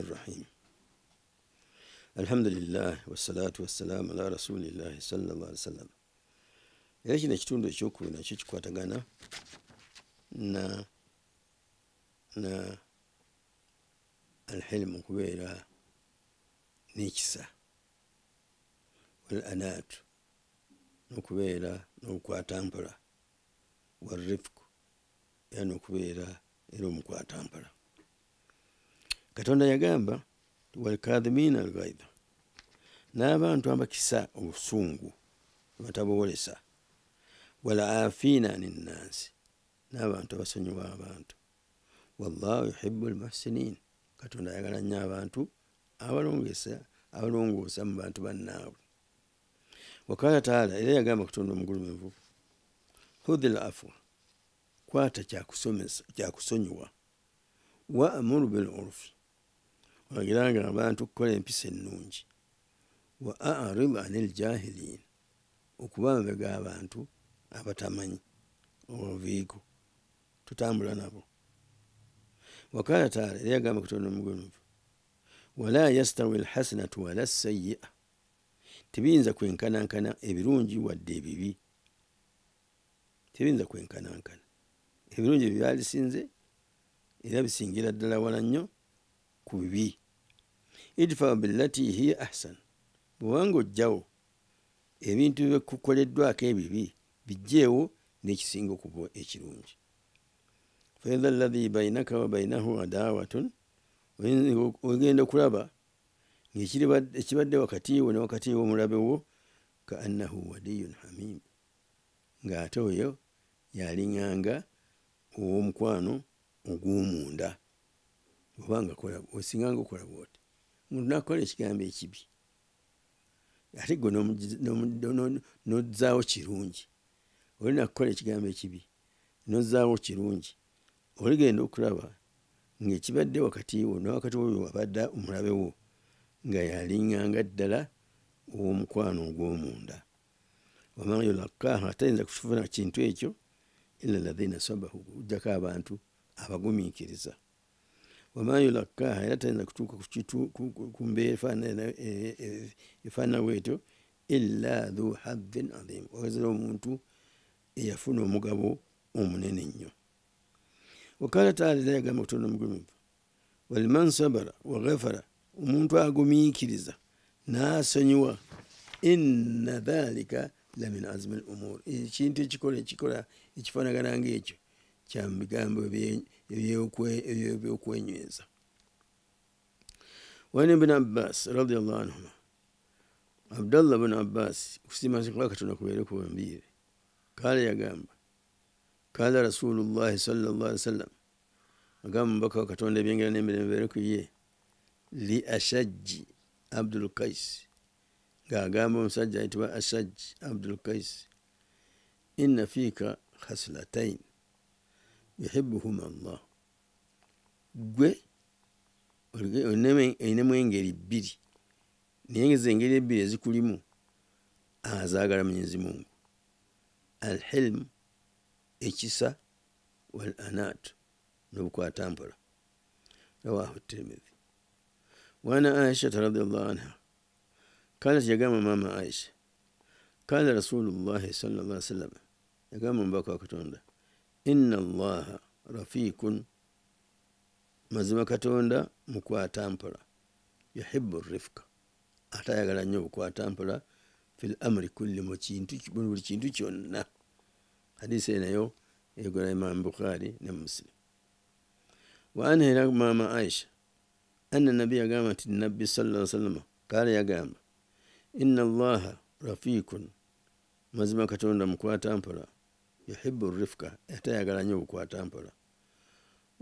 الرحمن الرحيم الحمد لله والصلاة والسلام على رسول الله صلى الله عليه وسلم yakina kitundu ekyokubi nakyo kikwatagana na na alhilimu okubeera n'ekisa wal anaatu n'okubeera n'obukwatampala warifku era n'okubeera era omukwatampola katonda yagamba walkadhimina algaida n'abantu abakisa obusungu batabowolesa walafiina ani nnansi n'abantu abasonyiwa abantu wallahu yuhibu almuhsinin katonda ayagala nnyo abantu abalongesa abalongoosa mu bantu bannaabwe wakala taala era yagamba katonda omugulumivu hudhi l afwa kwata kyakusonyiwa wa amuru bilurufi wagiraga abantu okukola empisa ennungi wa arid an eljahilin okuba mabega abantu abatamanyi obaviiko tutambula nabo wakala taala eri agamba kutonomugonuvu wala yastawi alhasanatu wala sayi'a tebiyinza kwenkanankana ebirungi wadde ebibi tebiyinza kwenkanankana ebirungi ebibalisinze era bisingira ddala wala nnyo ku bibi idfa billati hiya ahsan bwewange ojjawo ebintu byekukoleddwako ebibi bijjeewo n'ekisinga okuba ekirungi faiha allahi bainaka wabainahu adawatun ogenda okulaba ekibadde wakatiwo newakatiwo omulabe wo kaanahu waliyun hamim ng'ate oyo yaliganga owomukwano ogwomunda obanga osinganga okola bwoti munakola ekigambo ekibi ate gwe nozaawo kirungi olina kukola ekigambo ekibi nozaawo kirungi oligenda okulaba ngaekibadde wakati wo nawakati woyo abadde omulabewo nga yalinganga ddala owomukwano ogwomunda wamayo lakaha tayinza kufuna kintu ekyo ila lathina sabahu kujjako abantu abagumiikiriza wamayulakaha era tayinza kutuuka kumbeefaananawetyo e, e, e, ila hu hadin aim ogezera omuntu eyafuna omugabo omunene nnyo wakala taalira yagamba kutonda omugumivu waliman sabara waghafara omuntu agumiikiriza naasonyiwa inna dhalika la min azimi lumuur ekintu ekikola ekikola ekifanagana ngaekyo kyamubigambo ebyokwenyweza wani bin abbas radiallahu anhuma abdallah bin abbas kusimaa katonda kubere kubambire kale yagamba kala rasulullahi sallallahu alaihi wasallam agamba mubaka wa katonda ebyengera n'emirembe bere kuye li ashaji abdul kais ng'agamba omusajja ayitibwa ashaji abdul kais ina fiika khaslatain yuhibuhum allah gwe olinamu engeri bbiri naye ngeza engeri ebbiri ezikulimu azaagala munyezi mungu alhilmu ekisa wal anat nobukwata mpola rawahu tirmidhi waana aishata radiallahu anha kalat yagamba maama aisha kala rasulullahi salallah salama yagamba mubaka wa katonda inna allaha rafiqun mazima katonda mukwata yuhibu rifka atayagala nnyo obukwata fil amri kulli mu kintu kyonna hadisi nayo egola imam bukhari ne muslim wa ana ila mama aisha anna nabiy agamba nti nabbi sallallahu sallama kale yagamba inna allaha rafiqun mazima katonda mukwata yuhibu rifka ate ayagala nyo okukwata mpola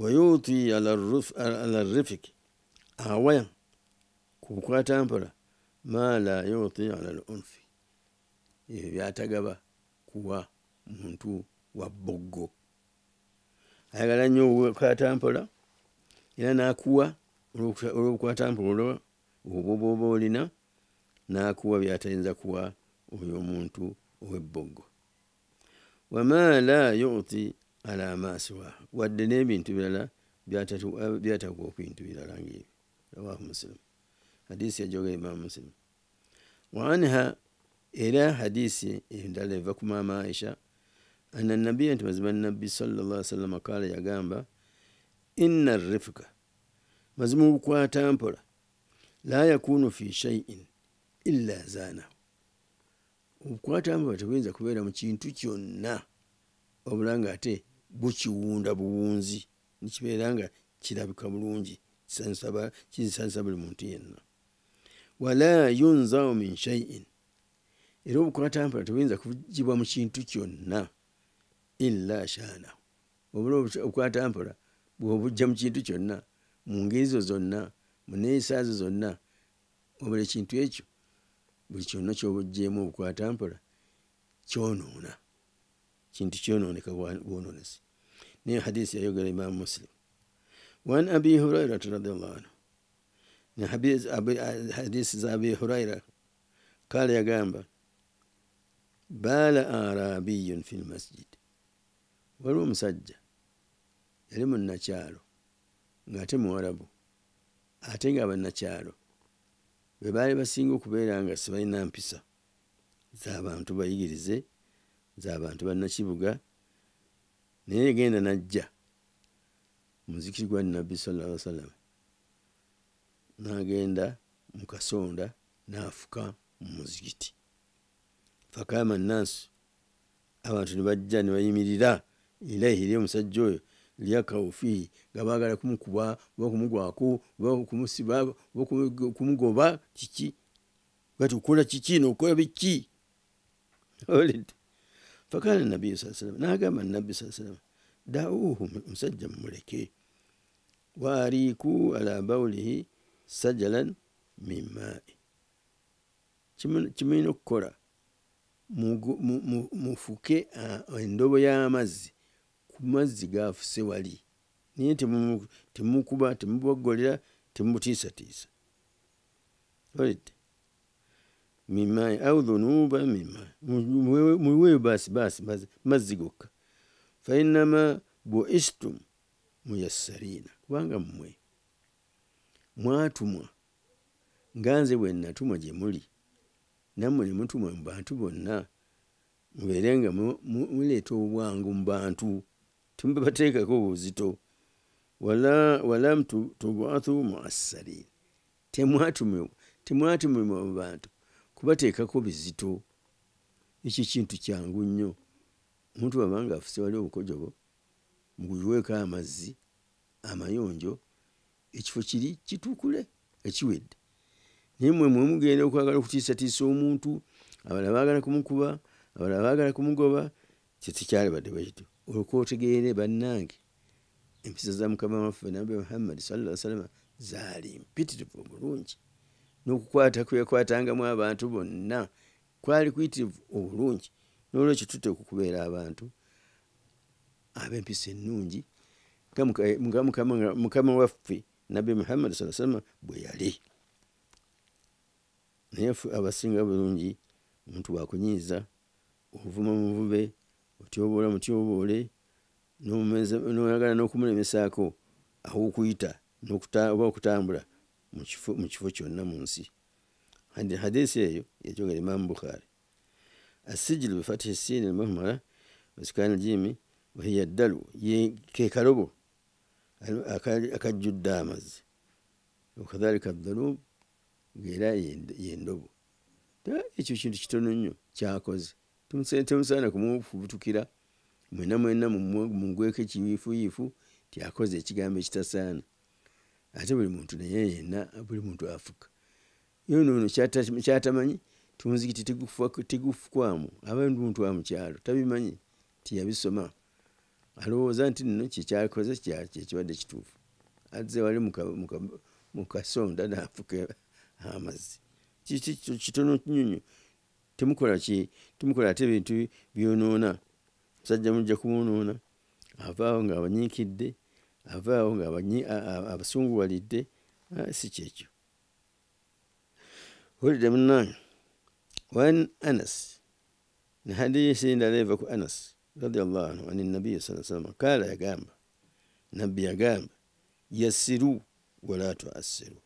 wayuti ala rifiki awaya ku bukwata mpola ma la yuti ala lunfi ebyo byatagaba kuwa muntu wa bogo ayagala nyo okukwata mpola era nakuwa olwobukwata mpola olwo obobooba olina nakuwa byatayinza kuwa oyo omuntu owebogo wa ma la yu'ti ala ma siwa wadde ne bintu bilala byatakuoku eh, bintu bilala ngebyo rawahu muslim hadisi yajoga imamu muslim waanha era hadisi ya eh, endala eva kuma ma aisha ana nabiya nti mazima nabbi salallah salama kala yagamba ina rifuka mazima kwa mpola la ya yakunu fi shaiin illa zana. okukwatamu ba tebuyinza kubeera mu kintu kyonna obula nga ate bukiwunda buwunzi nikibeera nga kirabika bulungi kizisanyusa buli muntu yenna wala yunzaru min shaiin era obukwatampala tebuyinza kugibwa mu kintu kyonna ila shaanahu obula obukwatampala bwobujja mu kintu kyonna mu ngeri zo zonna mu neeyisaazo zonna obula ekintu ekyo buli kyonna kyobajeemu obukwatampola kyonoona kintu kyononeka bwononesi naye hadisi yayogera imamu muslim wan abi hurairata radiallahu anhu hadisi za abi hurayra kale yagamba baala arabiyun fi lmasjid waliwo omusajja yali munnakyalo ngaate muwarabu ate nga abannakyalo be baali basinga okubeera nga sibalina mpisa zabantu bayigirize zabantu bannakibuga naye egenda najja muzikiri gwa nabbi salla ali wasallama nagenda mukasonda nafuka mu muzikiti fakama nnaasi abantu nibajja nibayimirira ilaihi ri omusajja oyo lyakaofi nga bagala kumukuba oba kumugwako oba kumusiba oba kumugoba kiki gati okola kiki nokola biki fakala nabiyi saa salama nagamba nabbi saa salama dauhu musajja mumuleke waariku ala baulihi sajalan mimai kimuina okukola mufuke endobo y'amazzi ku mazzi gaafuse wali naye temukuba temuboggolera temutiisatiisa mimai au dhunuba mima muweyo basi basi mazzi gokka fainama buistum muyassariina kubanga mmwe mwatumwa nganze bwe natumwa gye muli nammwe ne mutumwa mu bantu bonna mubeere nga muleeta obwangu mu bantu tumubateekako buzito walam tubwathu muassarin temwatumibwa mu bantu kubateekako bizito ekyo kintu kyangu nnyo omuntu wabanga afuse wali obukojobo muguyiweeko amazzi amayonjo ekifo kiri kitukule ekiwedde naye mwe mwe mugenda okwagala okutiisatiisa omuntu abalala baagala kumukuba abalala baagala kumugoba kyo tekyalibadde bwekityo olwoku otegeere bannange empisa za mukama waffe nabbi muhammadi salaw salama zaali mpitirivu obulungi n'okukwata kuyakwatangamu abantu bonna kwali kuyitirivu obulungi nolwekyo tuteeka okubeera abantu abempisa ennungi nga mukama waffe nabbi muhammadi saaw salama bwe yali naye abasinga bulungi omuntu wakunyiiza ovuma muvube otyoboola mutyoboole noyagala n'okumulemesaako awookuyita oba okutambula mukifo kyonna mu nsi hadisi eyo yajogera imamu bukhari asijiru befatihi sini almuhmara wasikana jimi wahiya dalu kekalobo akajjudde amazzi wakadhalika dhulub ngaera yendobo ekyo kintu kitono nnyo kyakoze temusaana kumufubutukira mwena mwena mungweko ekinyifuyifu tyakoze ekigambo ekitasaana ate buli muntu naye yena buli muntu afuka yonono kyatamanyi tumuzikiti tigufukwamu abandi muntu wamukyalo tabimanyi tiyabisoma alowooza nti nno kyekyakoze kyekiwadde kituufu aze wali mukasonda nafuka amazzi kitono nyonyo temukolaki temukola ate ebintu byonoona musajja mujja kumunoona avaawo nga abanyiikidde avaawo nga abasunguwalidde si kyekyo hulidde munnange wan anas ne hadisi endala eva ku anas radiallahu anhu ani nabiyi sa salama kaala yagamba nabbi yagamba yasiru wala twasiru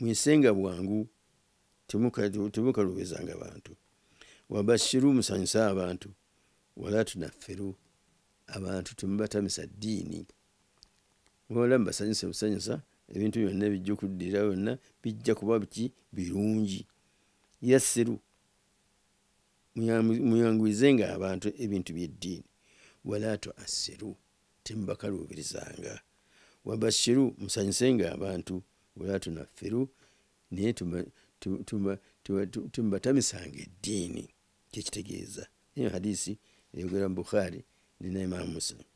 mwisenga bwangu temukalubizanga bantu wabashiru musanyusa abantu wala tunafiru abantu temubatamisa diini wala mubasanyusa busanyusa ebintu byonna bijja okuddirira byonna bijja kuba biki birungi yasiru muyanguizenga abantu ebintu byeddiini wala tuasiru temubakaluubirizanga wabashiru musanyusenga abantu wala tunafiru naye tumubatamisanga eddiini kyekitegeeza iyo hadisi eyogera mu bukhari nina imamu muslim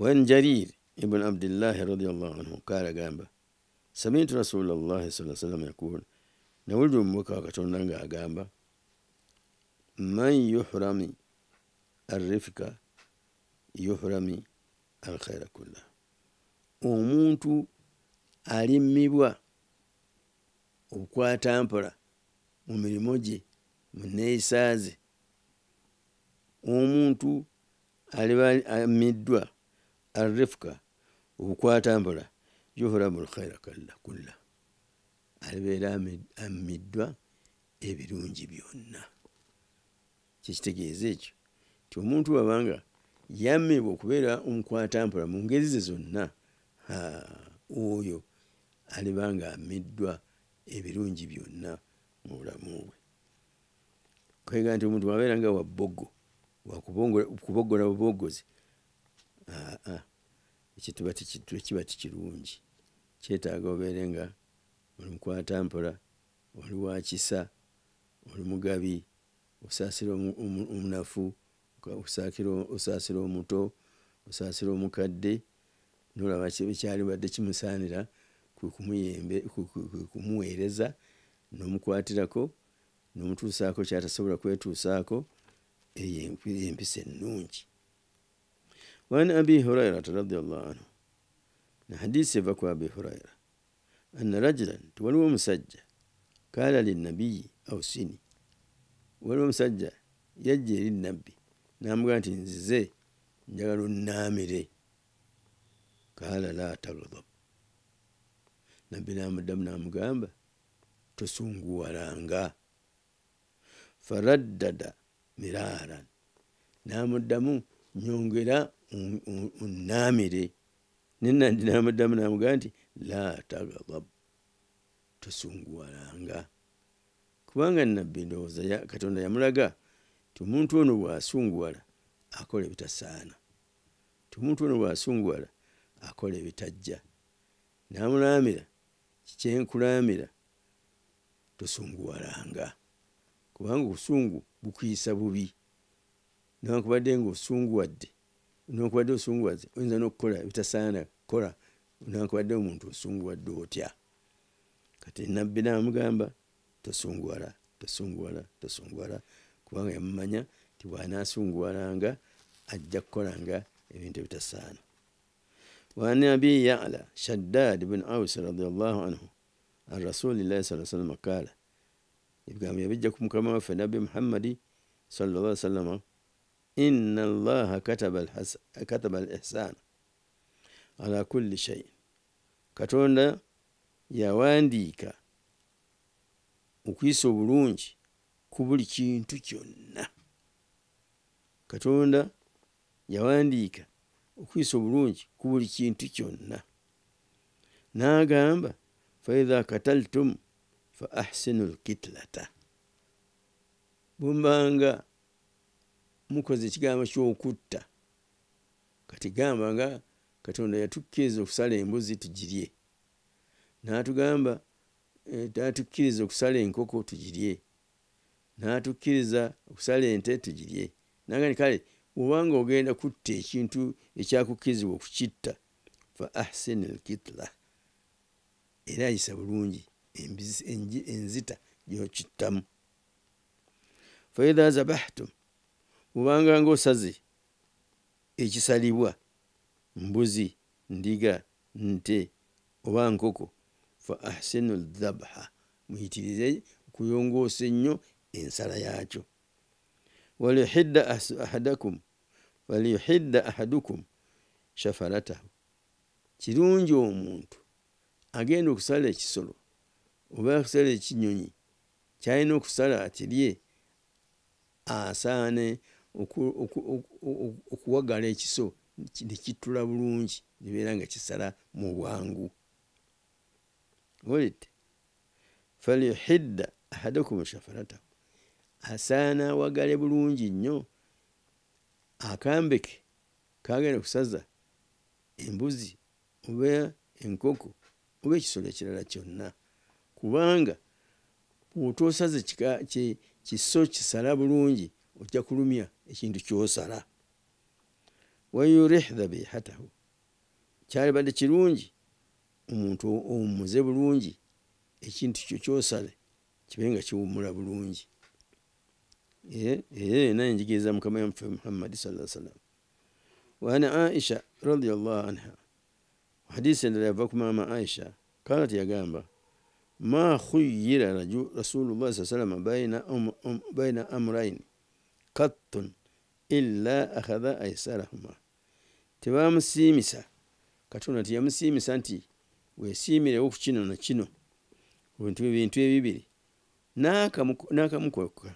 وعن جرير ابن عبد الله رضي الله عنه قال جنبه سمعت رسول الله صلى الله عليه وسلم يقول نولد مكة وكتونانغا أجامبا من يحرم الرفقة يحرم الخير كله omuntu alimibwa okwatampala mu mirimu gye muneeyisaaze omuntu aliba amiddwa arifuka obukwata mbula yuhuramu lkhaira kalla kulla alibeera amiddwa ebirungi byonna kyekitegeeza ekyo ti omuntu wabanga yamibwa okubeera omukwata mpula mu ngeri ze zonna oyo alibanga amiddwa ebirungi byonna mu bulamu bwe kwega nti omuntu wabeera nga wabogo kubogola bubogozi ekituba kiba tikirungi kyetaaga obeere nga oli mukwatampola oli wakisa oli mugabi osaasira omunafu osaasira omuto osaasira omukadde nolaba ekyali badde kimusaanira kumuweereza n'omukwatirako nomutuusaako kyatasobola kwetuusaako eyempisa ennungi wan abi hurairat radiallah anhu nahadisi eva ku abi hurayra ana rajulan tiwaliwo omusajja kaala linabiyi ausini waliwo omusajja yajja eri nabbi namuga nti nzize njagala onnaamire kaala la tagdab nabbi namuddamu namugamba tosunguwalanga na faraddada miraran namuddamu nyongera unnamire nenandi namuddamu namugamba nti la tagadab tosunguwalanga kubanga nabbi ndowooza katonda yamulaga ti omuntu ono bwasunguwala akola ebitasaana ti omuntu ono bwasunguwala akola ebitajja namulamira kikyenkulamira tosunguwalanga kubanga obusungu bukuyisa bubi newankubadde nga osunguwadde newankubadde osunguwadde oyinza n'okukola ebitasaana kukola newankubadde omuntu osunguwadde otya kati nabbi namugamba tosunguwala tosunguwala tosunguwala kubanga yamumanya ti bw'anaasunguwalanga ajja kukolanga ebintu ebitasaana وعن أبي يعلى شداد بن أوس رضي الله عنه عن رسول الله صلى ibwami bijja ku mukama waffe nabbi muhammadi sallallahu alaihi wasallam allaha kataba al ihsana ala kulli shay katonda yawandiika okwisa obulungi ku buli kintu kyonna katonda yawandiika okwisa obulungi ku buli kintu kyonna n'agamba faidha kataltum فأحسنوا الكتلة بمبانغا مكوزي تقام شو كتا كتي قامبانغا كتونا يتوكيز وفسالة مبوزي تجيريه ناتو قامبا تاتوكيز وفسالة انكوكو تجيريه ناتوكيز وفسالة انتي تجيريه نغاني كالي ubanga ogenda kutta ekintu ekyakukizibwa okukitta fa ahsin alkitla era yisa bulungi enzita gyokittamu faidha zabahtum bubanga ngaosaze ekisalibwa mbuzi ndiga nte oba nkoko fa ahsinu dhabha muyitirize kuyongoosa ennyo ensala yaakyo walihidda ahadakum waliyuhidda ahadukum shafaratahu kirungi omuntu agenda okusala ekisolo oba akusala ekinyonyi kyalina okusala atirye asaane okuwagala ekiso nekitula bulungi nibeera nga kisala mu bwangu olit falyuhidda ahadukum shafarata asaana awagale bulungi nnyo akambeke kagenda okusaza embuzi oba enkoko oba ekisolo ekirala kyonna kubanga bwotosaze kiso kisala bulungi ojja kulumya ekintu kyosala wayurihdha bihatahu kyali badde kirungi omuntu owummuze bulungi ekintu kyo kyosale kibe nga kiwumula bulungi ee eh, eh, naye njigiriza mukama yamufe muhammadi salaa salam waani aisha radiallahu anha hadisi endala yava ku maama aisha kalat yagamba ما خير رجل رسول الله صلى الله عليه وسلم بين أم أم بين أمرين قط إلا أخذ أيسرهما تبام سيمسا كتونة تيام سيمسا أنتي ويسيمي لوف شنو نشنو وانتو بنتو بيبي ناكا مك ناكا مكوكا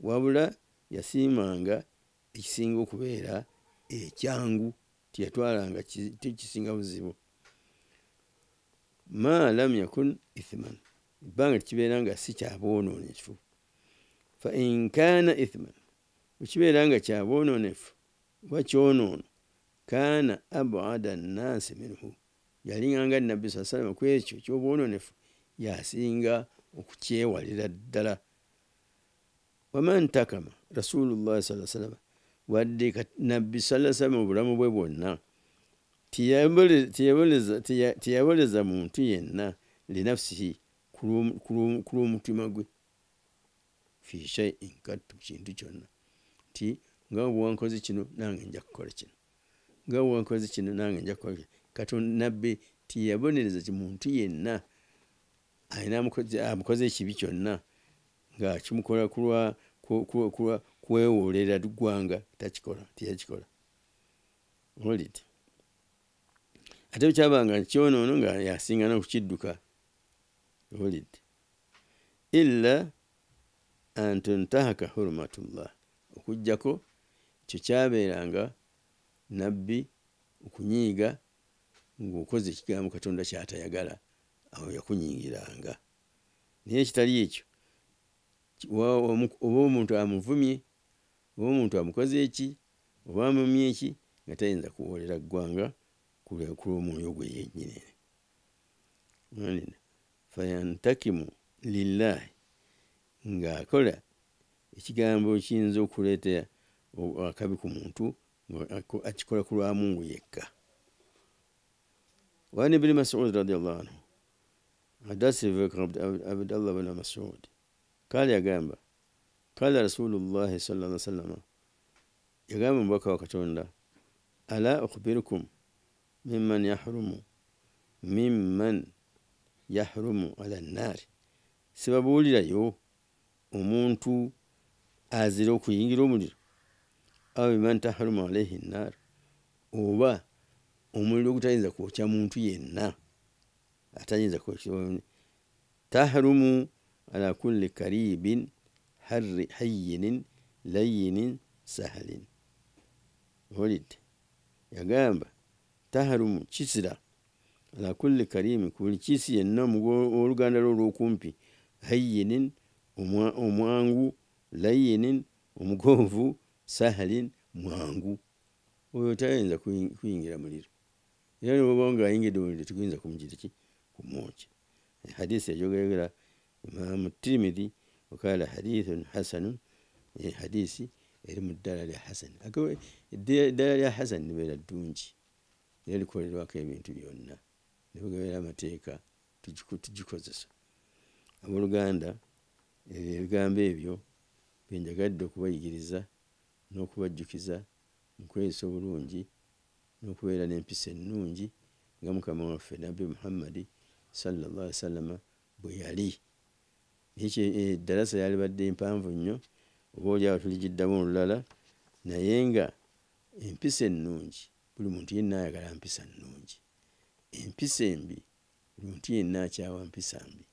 وابلا يسيم أنغا يسينغو كبيرا إيجانغو تيتوالا أنغا تيجي سينغو زيبو ما لم يكن إثمان ebbanga tekibeera nga si kyabwonoonefu fainkaana ithman bwekibeera nga kyabwonoonefu oba kyonoono kaana abada nnaasi minhu yalinganga nabbi saa salama ku ekyo kyobwonoonefu yasinga okukyewalira ddala waman takama rasulullahi sala salama wadde nabbi sala salama obulamu bwe bwonna tiyaboleza muntu yenna linafusihi kulwomutima gwe fisha inkatu kintu kyonna nti nga wankoze kino nange nja kukola kino nga wankoze kino nange nja kukola katonda nabbe tiyabonereza kimuntu yenna ayina amukoze ekibi kyonna ngaakimukola kulwa kwewolera ggwanga takikola tiyakikola ate bwekyabanga kyonoono nga yasingana okukidduka ولد إلا أن تنتهك حرمة الله وكجكو تشابي لانغا نبي وكنيغا ngaokoze ekigambo katonda kyatayagala awo yakunyingiranga naye ekitali ekyo oba omuntu amuvumye oba omuntu amukoze eki oba amumye eki nga tayinza kuwolera ggwanga kulwomwoyo gwe yenyinine fayantakimu lillahi ng'akola ekigambo kiyinza okuleeta akabi ku muntu akikola ku lwa mungu yekka وعن ابن مسعود رضي الله عنه حدث عبد الله بن مسعود قال يا جامبا قال رسول الله صلى الله عليه وسلم يا جامبا بكى وكتوندا ألا أخبركم ممن يحرم ممن yahrumu ala nnaari sibabuulirayo omuntu azira okuyingira omuliro aw biman tahrumu alaihi nnaar oba omuliro ogutayinza kwokya muntu yenna atayinza tahrumu ala kulli karibin hayinin layinin sahalin olidde yagamba tahrumu kisira lakulli karimi ku buli kiisi yenna omuoluganda lwe olw'okumpi hayinin omwangu layinin omugonvu sahalin mwangu oyo tayinza kuyingira muliro era nibaba nga ayingidde muliro tikuyinza kumugiriki kumwoca eh, hadisi yajogeregera imamu tirimidhi wakala hadithun hasanun eh, hadisi eri mu ddala lya hasani eddala lya hasani nibeera ddungi era likolerwako ebintu byonna nebugabira amateeka tugikozesa abooluganda eh, ebigambo ebyo benjagadde okubayigiriza n'okubajjukiza nkweyisa obulungi n'okubeera n'empisa ennungi nga mukama waffe nabbi muhammadi salallah ali wasallama bwe yali ekyo edalasa eh, yalibadde empanvu nnyo obaoliawo tuligiddamu olulala naye nga empisa ennungi buli muntu yenaayagala mpisa nnungi empisa embi omuntu yenna akyawa mpisa mbi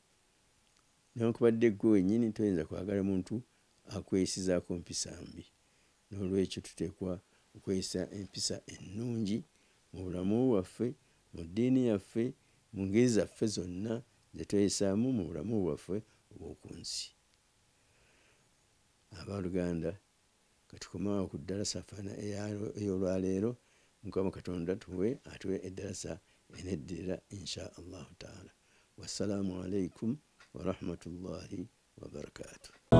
newakubadde ggwe wenyini toyinza kwagala muntu akweyisizaako mpisa mbi nolwekyo tutekwa okweyisa empisa ennungi mu bulamu bwaffe mu ddiini yaffe mu ngeri zaffe zonna zetweyisaamu mu bulamu bwaffe obwoku nsi abaluganda katukomawo ku ddalasa faana eyolwaleero mukama katonda tuwe atuwe eddalasa من الدراء إن شاء الله تعالى والسلام عليكم ورحمة الله وبركاته